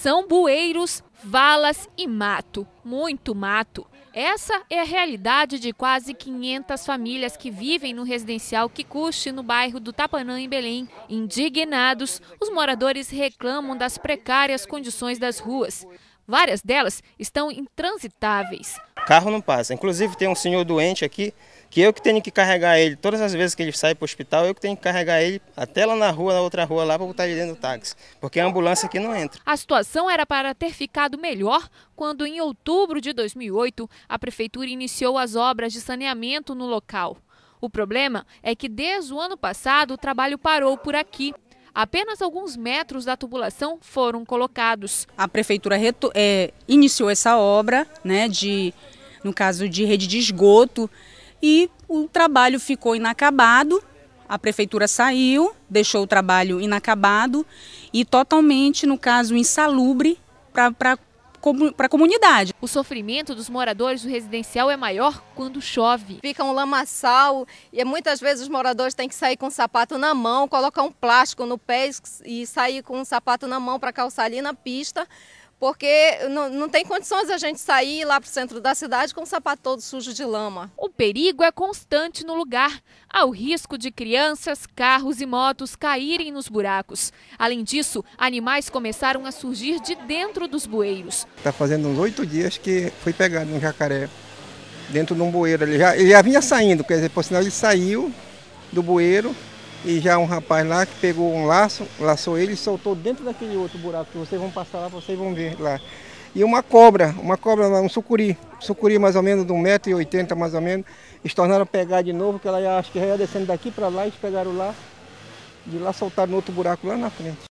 São bueiros, valas e mato, muito mato. Essa é a realidade de quase 500 famílias que vivem no residencial Kikuchi, no bairro do Tapanã, em Belém. Indignados, os moradores reclamam das precárias condições das ruas. Várias delas estão intransitáveis. Carro não passa. Inclusive tem um senhor doente aqui que eu que tenho que carregar ele. Todas as vezes que ele sai para o hospital, eu que tenho que carregar ele até lá na rua, na outra rua lá, para botar ele dentro do táxi, porque a é ambulância aqui não entra. A situação era para ter ficado melhor quando, em outubro de 2008, a prefeitura iniciou as obras de saneamento no local. O problema é que desde o ano passado o trabalho parou por aqui. Apenas alguns metros da tubulação foram colocados. A prefeitura é, iniciou essa obra né, de no caso de rede de esgoto, e o trabalho ficou inacabado. A prefeitura saiu, deixou o trabalho inacabado e totalmente, no caso, insalubre para para a comunidade. O sofrimento dos moradores do residencial é maior quando chove. Fica um lamaçal e é muitas vezes os moradores têm que sair com o sapato na mão, colocar um plástico no pé e sair com o sapato na mão para calçar ali na pista, porque não, não, tem condições a gente sair lá para o centro da cidade com o sapato todo sujo de lama. O perigo é constante no lugar. Há o risco de crianças, carros e motos caírem nos buracos. Além disso, animais começaram a surgir de dentro dos bueiros. Está fazendo uns oito dias que foi pegado um jacaré dentro de um bueiro. Ele já, ele já vinha saindo, quer dizer, por sinal ele saiu do bueiro e já um rapaz lá que pegou um laço, laçou ele e soltou dentro daquele outro buraco que vocês vão passar lá, vocês vão ver lá. E uma cobra, uma cobra, um sucuri, sucuri mais ou menos de 1,80m mais ou menos, eles tornaram pegar de novo, que ela ia, acho que já ia descendo daqui para lá, eles pegaram lá, de lá soltaram no outro buraco lá na frente.